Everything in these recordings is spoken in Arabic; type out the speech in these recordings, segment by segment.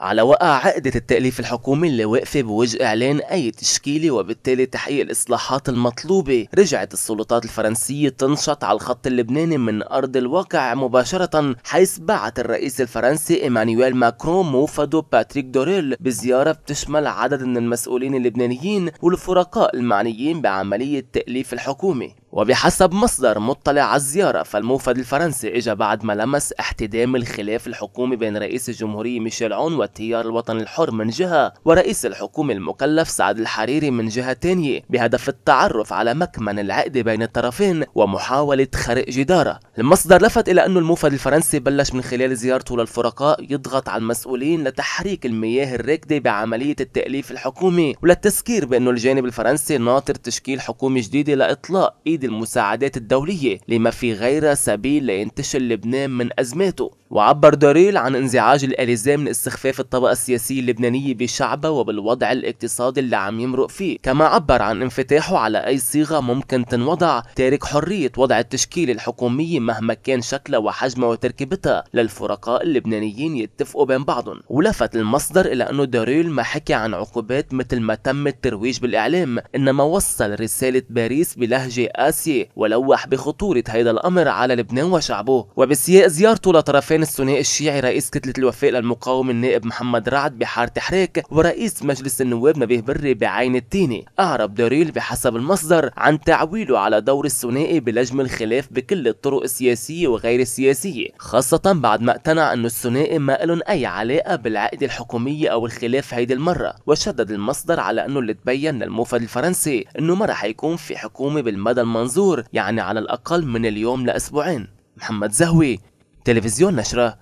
على وقع عقدة التأليف الحكومي اللي واقفة بوجه إعلان أي تشكيلة وبالتالي تحقيق الإصلاحات المطلوبة رجعت السلطات الفرنسية تنشط على الخط اللبناني من أرض الواقع مباشرة حيث بعت الرئيس الفرنسي إيمانويل ماكرون موفده باتريك دوريل بزيارة بتشمل عدد من المسؤولين اللبنانيين والفرقاء المعنيين بعملية تأليف الحكومة وبحسب مصدر مطلع على الزيارة فالموفد الفرنسي إجا بعد ما لمس احتدام الخلاف الحكومي بين رئيس الجمهورية ميشيل عون والتيار الوطني الحر من جهة ورئيس الحكومة المكلف سعد الحريري من جهة تانية بهدف التعرف على مكمن العقدة بين الطرفين ومحاولة خرق جداره المصدر لفت إلى أنه الموفد الفرنسي بلش من خلال زيارته للفرقاء يضغط على المسؤولين لتحريك المياه الراكدة بعملية التأليف الحكومي وللتذكير بأنه الجانب الفرنسي ناطر تشكيل حكومة جديدة لإطلاق تمديد المساعدات الدولية لما في غير سبيل لينتشل لبنان من أزماته وعبر دوريل عن انزعاج الأليزيه من استخفاف الطبقة السياسية اللبنانية بشعبها وبالوضع الاقتصادي اللي عم يمرق فيه كما عبر عن انفتاحه على أي صيغة ممكن تنوضع تارك حرية وضع التشكيل الحكومية مهما كان شكلها وحجمها وتركيبتها للفرقاء اللبنانيين يتفقوا بين بعضهم ولفت المصدر إلى أنه دوريل ما حكي عن عقوبات مثل ما تم الترويج بالإعلام إنما وصل رسالة باريس بلهجة قاسية ولوح بخطورة هيدا الأمر على لبنان وشعبه وبسياق زيارته لطرفين كان الثنائي الشيعي رئيس كتلة الوفاء للمقاومة النائب محمد رعد بحاره تحريك ورئيس مجلس النواب نبيه بري بعين التيني أعرب دوريل بحسب المصدر عن تعويله على دور الثنائي بلجم الخلاف بكل الطرق السياسية وغير السياسية خاصة بعد ما اقتنع أن الثنائي ما لهم أي علاقة بالعقد الحكومية أو الخلاف هيدي المرة وشدد المصدر على أنه اللي تبين للموفد الفرنسي أنه ما رح يكون في حكومة بالمدى المنظور يعني على الأقل من اليوم لأسبوعين محمد زهوي تلفزيون نشرة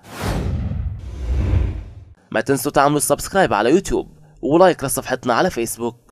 ما تنسوا تعملوا سبسكرايب على يوتيوب ولايك لصفحتنا على فيسبوك